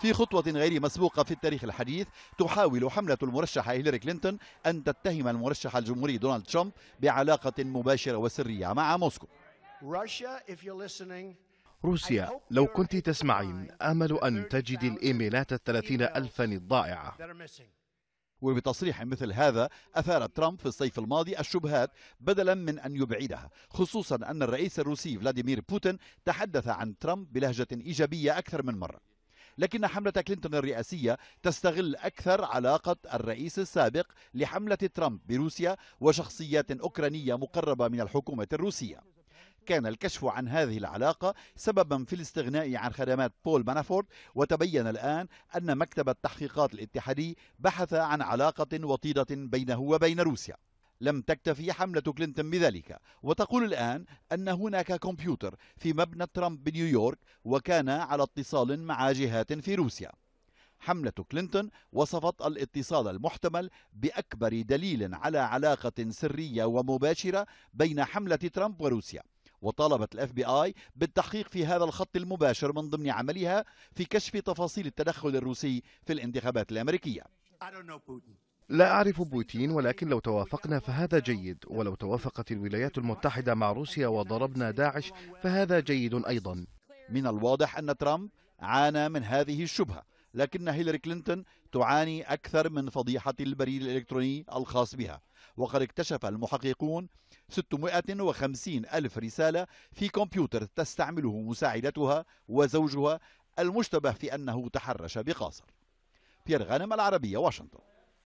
في خطوة غير مسبوقة في التاريخ الحديث تحاول حملة المرشحة هيلاري كلينتون أن تتهم المرشح الجمهوري دونالد ترامب بعلاقة مباشرة وسرية مع موسكو روسيا لو كنت تسمعين آمل أن تجد الإيميلات الثلاثين ألفا الضائعة وبتصريح مثل هذا أثار ترامب في الصيف الماضي الشبهات بدلا من أن يبعدها خصوصا أن الرئيس الروسي فلاديمير بوتين تحدث عن ترامب بلهجة إيجابية أكثر من مرة لكن حملة كلينتون الرئاسية تستغل أكثر علاقة الرئيس السابق لحملة ترامب بروسيا وشخصيات أوكرانية مقربة من الحكومة الروسية كان الكشف عن هذه العلاقة سببا في الاستغناء عن خدمات بول مانافورد وتبين الآن أن مكتب التحقيقات الاتحادي بحث عن علاقة وطيدة بينه وبين روسيا لم تكتفي حملة كلينتون بذلك وتقول الآن أن هناك كمبيوتر في مبنى ترامب بنيويورك وكان على اتصال مع جهات في روسيا حملة كلينتون وصفت الاتصال المحتمل بأكبر دليل على علاقة سرية ومباشرة بين حملة ترامب وروسيا وطالبت الاف بي اي بالتحقيق في هذا الخط المباشر من ضمن عملها في كشف تفاصيل التدخل الروسي في الانتخابات الامريكيه لا أعرف بوتين ولكن لو توافقنا فهذا جيد ولو توافقت الولايات المتحدة مع روسيا وضربنا داعش فهذا جيد أيضا من الواضح أن ترامب عانى من هذه الشبهة لكن هيلاري كلينتون تعاني أكثر من فضيحة البريد الإلكتروني الخاص بها وقد اكتشف المحققون 650 ألف رسالة في كمبيوتر تستعمله مساعدتها وزوجها المشتبه في أنه تحرش بقاصر بيير غانم العربية واشنطن